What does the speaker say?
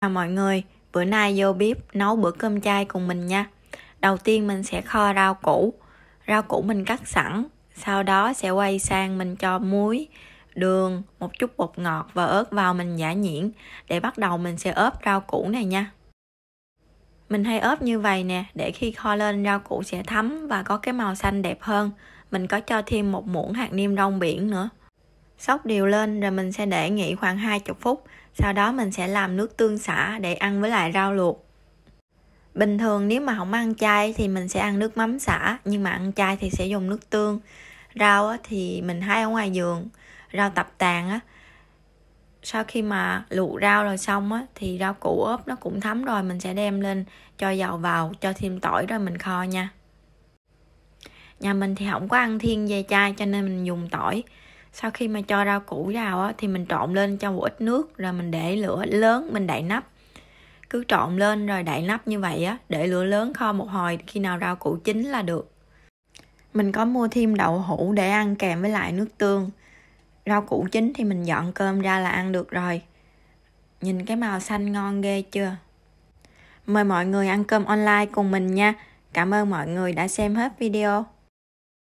Chào mọi người, bữa nay vô bếp nấu bữa cơm chay cùng mình nha. Đầu tiên mình sẽ kho rau củ. Rau củ mình cắt sẵn, sau đó sẽ quay sang mình cho muối, đường, một chút bột ngọt và ớt vào mình giả nhuyễn để bắt đầu mình sẽ ốp rau củ này nha. Mình hay ốp như vậy nè, để khi kho lên rau củ sẽ thấm và có cái màu xanh đẹp hơn. Mình có cho thêm một muỗng hạt niêm rong biển nữa sóc đều lên rồi mình sẽ để nghỉ khoảng 20 phút sau đó mình sẽ làm nước tương xả để ăn với lại rau luộc bình thường nếu mà không ăn chay thì mình sẽ ăn nước mắm xả nhưng mà ăn chay thì sẽ dùng nước tương rau thì mình hái ở ngoài giường rau tập tàng á sau khi mà luộc rau rồi xong á thì rau củ ốp nó cũng thấm rồi mình sẽ đem lên cho dầu vào cho thêm tỏi rồi mình kho nha nhà mình thì không có ăn thiên về chay cho nên mình dùng tỏi sau khi mà cho rau củ vào á, thì mình trộn lên cho một ít nước rồi mình để lửa lớn mình đậy nắp cứ trộn lên rồi đậy nắp như vậy á để lửa lớn kho một hồi khi nào rau củ chín là được mình có mua thêm đậu hũ để ăn kèm với lại nước tương rau củ chín thì mình dọn cơm ra là ăn được rồi nhìn cái màu xanh ngon ghê chưa mời mọi người ăn cơm online cùng mình nha cảm ơn mọi người đã xem hết video